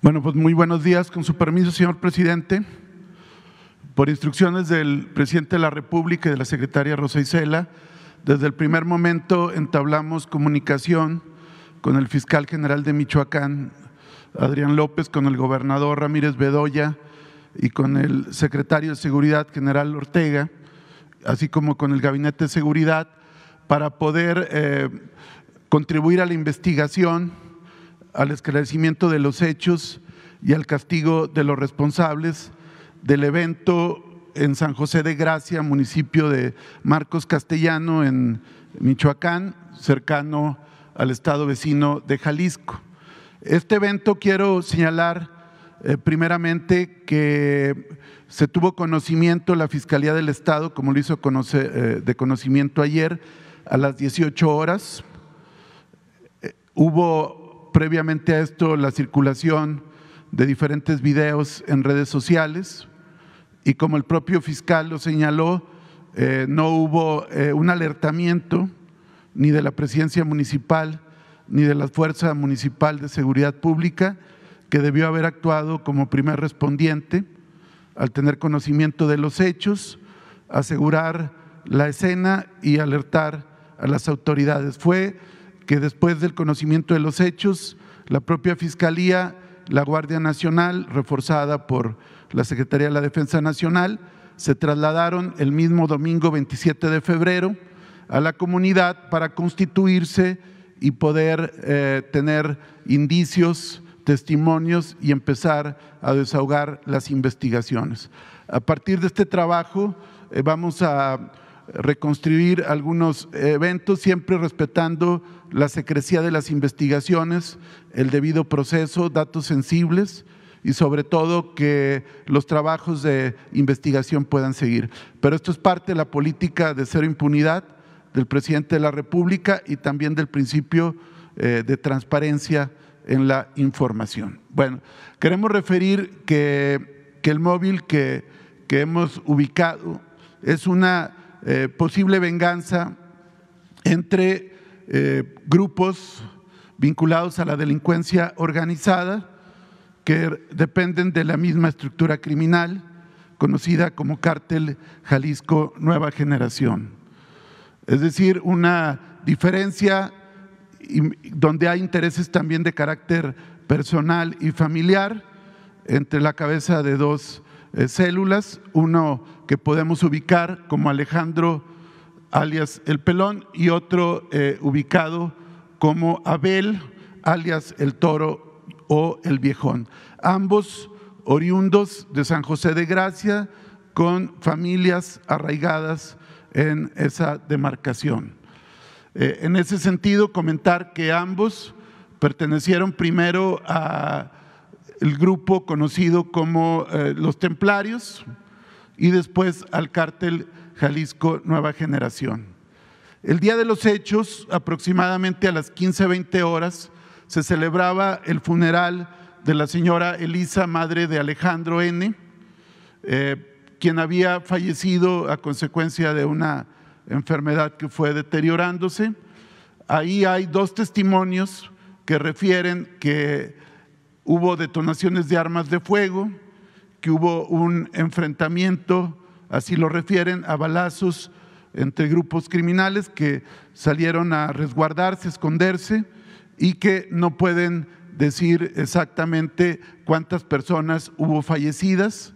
Bueno, pues muy buenos días. Con su permiso, señor presidente, por instrucciones del presidente de la República y de la secretaria Rosa Isela, desde el primer momento entablamos comunicación con el fiscal general de Michoacán, Adrián López, con el gobernador Ramírez Bedoya y con el secretario de Seguridad general Ortega, así como con el gabinete de seguridad, para poder eh, contribuir a la investigación, al esclarecimiento de los hechos y al castigo de los responsables del evento en San José de Gracia, municipio de Marcos Castellano, en Michoacán, cercano al estado vecino de Jalisco. Este evento quiero señalar eh, primeramente que se tuvo conocimiento la Fiscalía del Estado, como lo hizo eh, de conocimiento ayer, a las 18 horas Hubo previamente a esto la circulación de diferentes videos en redes sociales y como el propio fiscal lo señaló, eh, no hubo eh, un alertamiento ni de la presidencia municipal ni de la Fuerza Municipal de Seguridad Pública, que debió haber actuado como primer respondiente al tener conocimiento de los hechos, asegurar la escena y alertar a las autoridades. Fue que después del conocimiento de los hechos, la propia Fiscalía, la Guardia Nacional, reforzada por la Secretaría de la Defensa Nacional, se trasladaron el mismo domingo 27 de febrero a la comunidad para constituirse y poder eh, tener indicios, testimonios y empezar a desahogar las investigaciones. A partir de este trabajo eh, vamos a reconstruir algunos eventos, siempre respetando la secrecía de las investigaciones, el debido proceso, datos sensibles y sobre todo que los trabajos de investigación puedan seguir. Pero esto es parte de la política de cero impunidad del presidente de la República y también del principio eh, de transparencia en la información. Bueno, queremos referir que, el móvil que, que hemos ubicado es una eh, posible venganza entre eh, grupos vinculados a la delincuencia organizada que dependen de la misma estructura criminal conocida como cártel Jalisco Nueva Generación. Es decir, una diferencia donde hay intereses también de carácter personal y familiar entre la cabeza de dos eh, células, uno que podemos ubicar como Alejandro alias El Pelón y otro eh, ubicado como Abel alias El Toro o El Viejón. Ambos oriundos de San José de Gracia con familias arraigadas en esa demarcación. Eh, en ese sentido, comentar que ambos pertenecieron primero al grupo conocido como eh, los templarios, y después al cártel Jalisco Nueva Generación. El día de los hechos, aproximadamente a las 15-20 horas, se celebraba el funeral de la señora Elisa, madre de Alejandro N., eh, quien había fallecido a consecuencia de una enfermedad que fue deteriorándose. Ahí hay dos testimonios que refieren que hubo detonaciones de armas de fuego, que hubo un enfrentamiento, así lo refieren, a balazos entre grupos criminales que salieron a resguardarse, esconderse y que no pueden decir exactamente cuántas personas hubo fallecidas,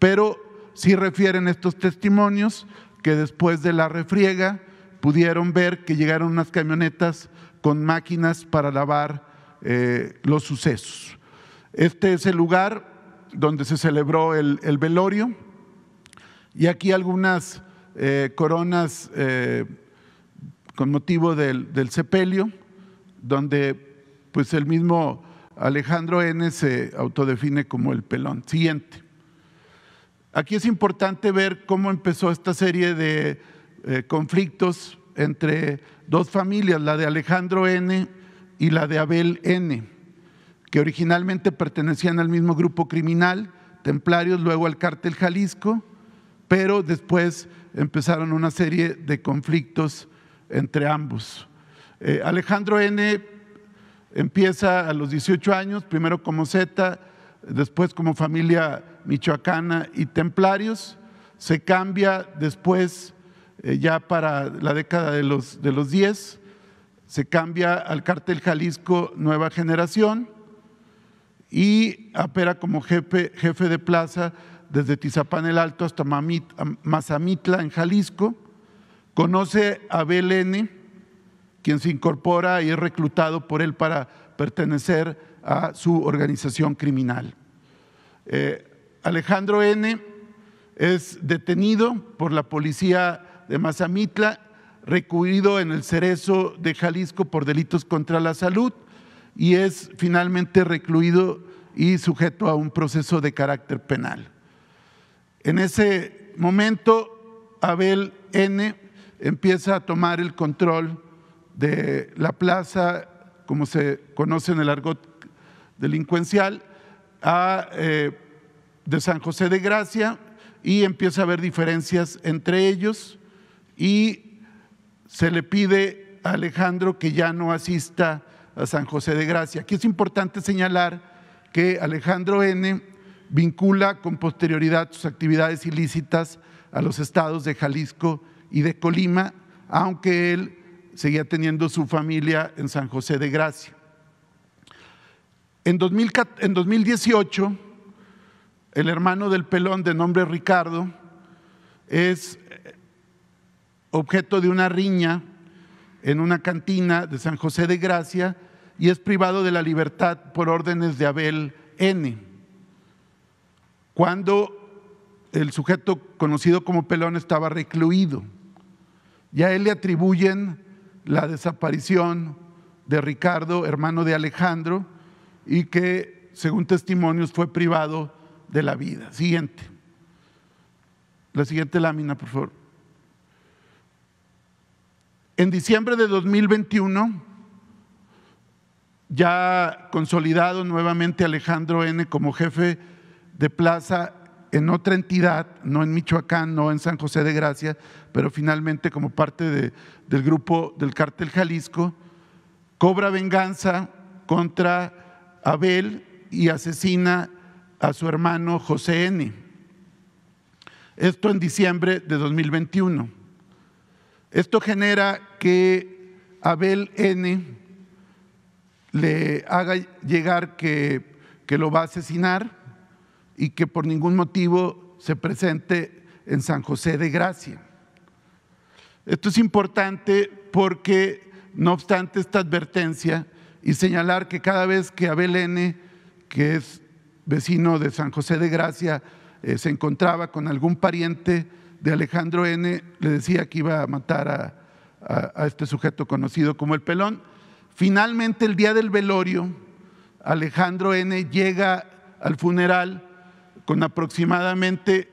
pero sí refieren estos testimonios que después de la refriega pudieron ver que llegaron unas camionetas con máquinas para lavar eh, los sucesos. Este es el lugar donde se celebró el, velorio. Y aquí algunas eh, coronas eh, con motivo del, sepelio, donde pues el mismo Alejandro N se autodefine como el pelón. Siguiente. Aquí es importante ver cómo empezó esta serie de eh, conflictos entre dos familias, la de Alejandro N y la de Abel N que originalmente pertenecían al mismo grupo criminal, templarios, luego al cártel Jalisco, pero después empezaron una serie de conflictos entre ambos. Eh, Alejandro N. empieza a los 18 años, primero como Z, después como familia michoacana y templarios, se cambia después, eh, ya para la década de los, de los 10, se cambia al cártel Jalisco Nueva Generación, y opera como jefe, de plaza desde Tizapán el Alto hasta Mazamitla en Jalisco. Conoce a N., quien se incorpora y es reclutado por él para pertenecer a su organización criminal. Eh, Alejandro N es detenido por la policía de Mazamitla, recurrido en el Cerezo de Jalisco por delitos contra la salud y es finalmente recluido y sujeto a un proceso de carácter penal. En ese momento, Abel N empieza a tomar el control de la plaza, como se conoce en el argot delincuencial, eh, de San José de Gracia y empieza a haber diferencias entre ellos y se le pide a Alejandro que ya no asista a San José de Gracia. Aquí es importante señalar que Alejandro N. vincula con posterioridad sus actividades ilícitas a los estados de Jalisco y de Colima, aunque él seguía teniendo su familia en San José de Gracia. En, 2018, el hermano del pelón de nombre Ricardo es objeto de una riña en una cantina de San José de Gracia y es privado de la libertad por órdenes de Abel N. Cuando el sujeto conocido como Pelón estaba recluido. ya a él le atribuyen la desaparición de Ricardo, hermano de Alejandro, y que, según testimonios, fue privado de la vida. Siguiente. La siguiente lámina, por favor. En diciembre de 2021, ya consolidado nuevamente Alejandro N como jefe de plaza en otra entidad, no en Michoacán, no en San José de Gracia, pero finalmente como parte del grupo del cártel Jalisco, cobra venganza contra Abel y asesina a su hermano José N. Esto en diciembre de 2021. Esto genera que Abel N le haga llegar que, lo va a asesinar y que por ningún motivo se presente en San José de Gracia. Esto es importante porque, no obstante esta advertencia, y señalar que cada vez que Abel N., que es vecino de San José de Gracia, eh, se encontraba con algún pariente de Alejandro N., le decía que iba a matar a este sujeto conocido como el pelón, Finalmente, el día del velorio, Alejandro N. llega al funeral con aproximadamente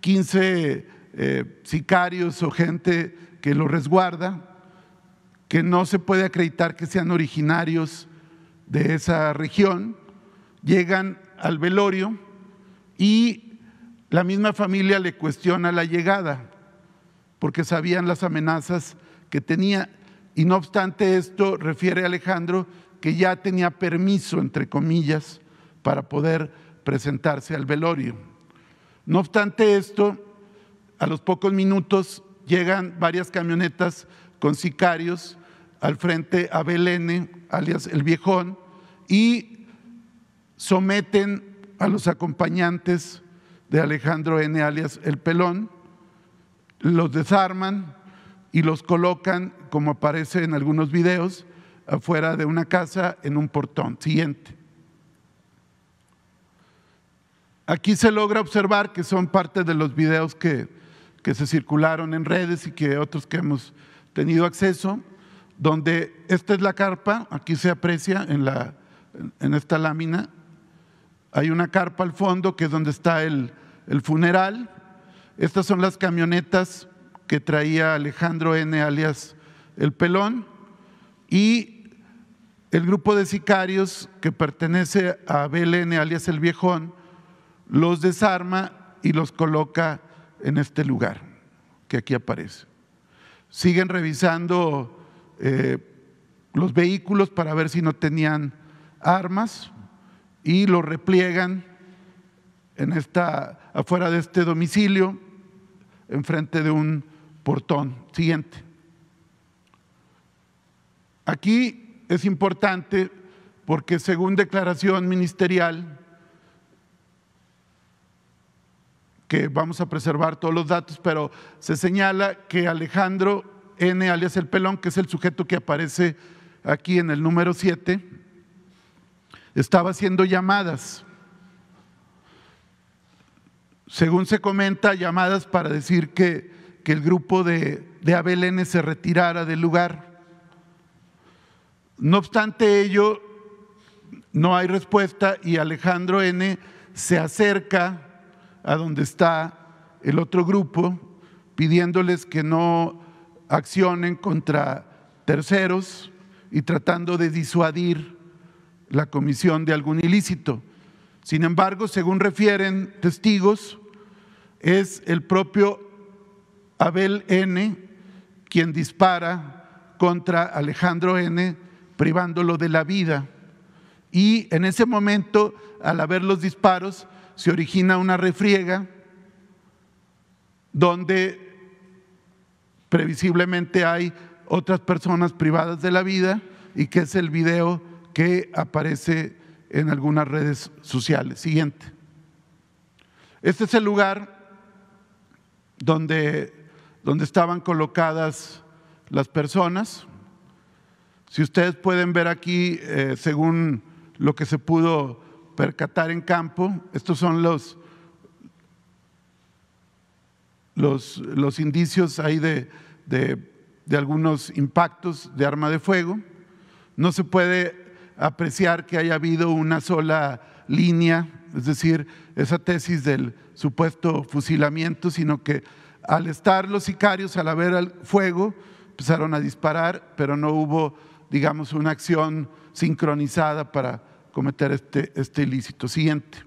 15 eh, sicarios o gente que lo resguarda, que no se puede acreditar que sean originarios de esa región, llegan al velorio y la misma familia le cuestiona la llegada, porque sabían las amenazas que tenía. Y no obstante esto, refiere Alejandro que ya tenía permiso, entre comillas, para poder presentarse al velorio. No obstante esto, a los pocos minutos llegan varias camionetas con sicarios al frente a Belén, alias el viejón, y someten a los acompañantes de Alejandro N, alias el pelón, los desarman y los colocan, como aparece en algunos videos, afuera de una casa en un portón. Siguiente. Aquí se logra observar que son parte de los videos que, que se circularon en redes y que otros que hemos tenido acceso, donde esta es la carpa, aquí se aprecia en, la, en esta lámina, hay una carpa al fondo que es donde está el, el funeral, estas son las camionetas que traía Alejandro N. alias El Pelón y el grupo de sicarios que pertenece a BLN alias El Viejón los desarma y los coloca en este lugar que aquí aparece. Siguen revisando eh, los vehículos para ver si no tenían armas y los repliegan en esta, afuera de este domicilio, enfrente de un portón. Siguiente. Aquí es importante porque según declaración ministerial, que vamos a preservar todos los datos, pero se señala que Alejandro N, alias el pelón, que es el sujeto que aparece aquí en el número 7, estaba haciendo llamadas. Según se comenta, llamadas para decir que que el grupo de, de N. se retirara del lugar. No obstante ello, no hay respuesta y Alejandro N se acerca a donde está el otro grupo pidiéndoles que no accionen contra terceros y tratando de disuadir la comisión de algún ilícito. Sin embargo, según refieren testigos, es el propio Abel N., quien dispara contra Alejandro N., privándolo de la vida. Y en ese momento, al haber los disparos, se origina una refriega donde previsiblemente hay otras personas privadas de la vida y que es el video que aparece en algunas redes sociales. Siguiente. Este es el lugar donde donde estaban colocadas las personas. Si ustedes pueden ver aquí, eh, según lo que se pudo percatar en campo, estos son los, los, los indicios ahí de algunos impactos de arma de fuego. No se puede apreciar que haya habido una sola línea, es decir, esa tesis del supuesto fusilamiento, sino que al estar los sicarios al haber al fuego, empezaron a disparar, pero no hubo, digamos, una acción sincronizada para cometer este, este ilícito. Siguiente.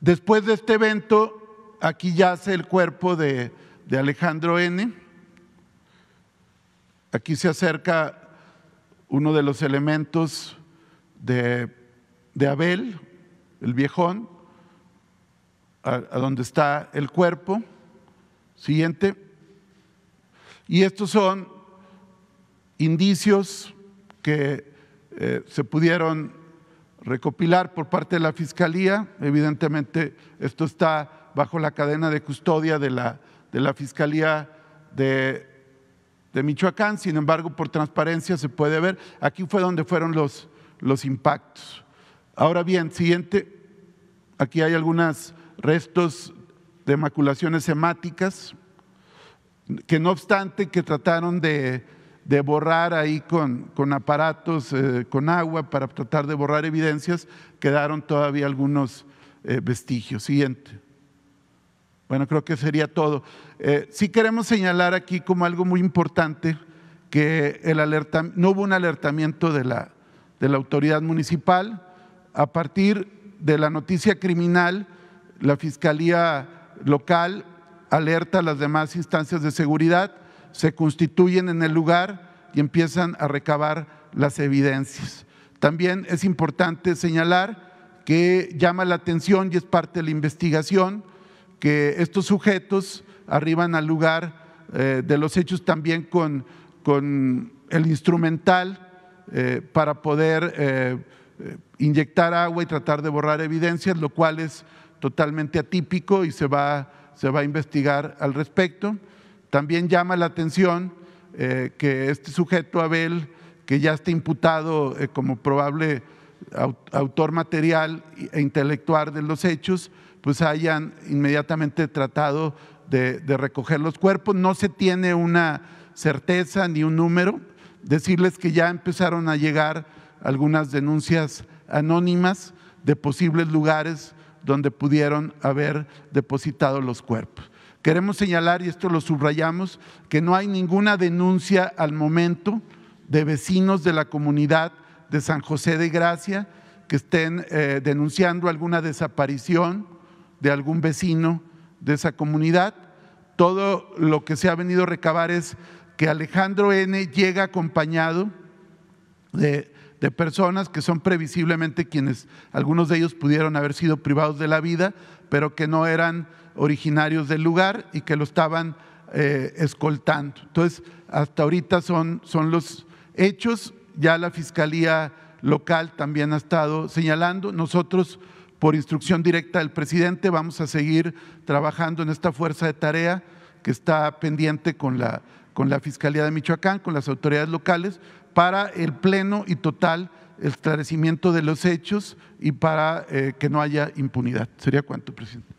Después de este evento, aquí yace el cuerpo de, Alejandro N. Aquí se acerca uno de los elementos de Abel, el viejón, a, donde está el cuerpo. Siguiente. Y estos son indicios que eh, se pudieron recopilar por parte de la Fiscalía. Evidentemente, esto está bajo la cadena de custodia de la, Fiscalía de, de, Michoacán. Sin embargo, por transparencia se puede ver. Aquí fue donde fueron los, los impactos. Ahora bien, siguiente. Aquí hay algunas restos de maculaciones hemáticas, que no obstante que trataron de, borrar ahí con, aparatos, eh, con agua, para tratar de borrar evidencias, quedaron todavía algunos eh, vestigios. Siguiente. Bueno, creo que sería todo. Eh, sí queremos señalar aquí como algo muy importante que no hubo un alertamiento de la autoridad municipal. A partir de la noticia criminal, la Fiscalía local alerta a las demás instancias de seguridad, se constituyen en el lugar y empiezan a recabar las evidencias. También es importante señalar que llama la atención y es parte de la investigación que estos sujetos arriban al lugar eh, de los hechos también con, con el instrumental eh, para poder eh, inyectar agua y tratar de borrar evidencias, lo cual es totalmente atípico y se va, se va a investigar al respecto. También llama la atención eh, que este sujeto, Abel, que ya está imputado eh, como probable autor material e intelectual de los hechos, pues hayan inmediatamente tratado de, de, recoger los cuerpos. No se tiene una certeza ni un número. Decirles que ya empezaron a llegar algunas denuncias anónimas de posibles lugares donde pudieron haber depositado los cuerpos. Queremos señalar, y esto lo subrayamos, que no hay ninguna denuncia al momento de vecinos de la comunidad de San José de Gracia que estén eh, denunciando alguna desaparición de algún vecino de esa comunidad. Todo lo que se ha venido a recabar es que Alejandro N llega acompañado de de personas que son previsiblemente quienes, algunos de ellos pudieron haber sido privados de la vida, pero que no eran originarios del lugar y que lo estaban eh, escoltando. Entonces, hasta ahorita son, son los hechos, ya la Fiscalía local también ha estado señalando, nosotros por instrucción directa del presidente vamos a seguir trabajando en esta fuerza de tarea que está pendiente con la, con la Fiscalía de Michoacán, con las autoridades locales, para el pleno y total esclarecimiento de los hechos y para eh, que no haya impunidad. Sería cuánto, presidente.